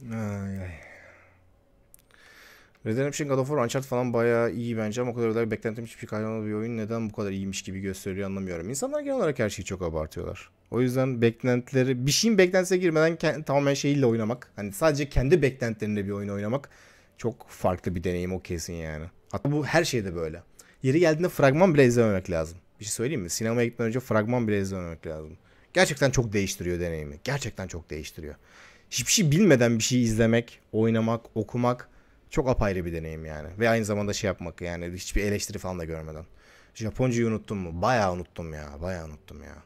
Ay ay. Redemption, God of War, Uncharted falan bayağı iyi bence ama o kadar da beklentim hiçbir kaynağına bir oyun neden bu kadar iyiymiş gibi gösteriyor anlamıyorum. İnsanlar genel olarak her şeyi çok abartıyorlar. O yüzden beklentileri, bir şeyin beklentisine girmeden kendi, tamamen şeyiyle oynamak, hani sadece kendi beklentilerinde bir oyun oynamak çok farklı bir deneyim o kesin yani. Hatta bu her şeyde böyle. Yeri geldiğinde fragman bile izlememek lazım. Bir şey söyleyeyim mi? Sinemaya gitmeden önce fragman bile izlememek lazım. Gerçekten çok değiştiriyor deneyimi. Gerçekten çok değiştiriyor hiçbir şey bilmeden bir şey izlemek, oynamak, okumak çok apayrı bir deneyim yani. Ve aynı zamanda şey yapmak yani hiçbir eleştiri falan da görmeden. Japoncayı unuttum mu? Bayağı unuttum ya. Bayağı unuttum ya.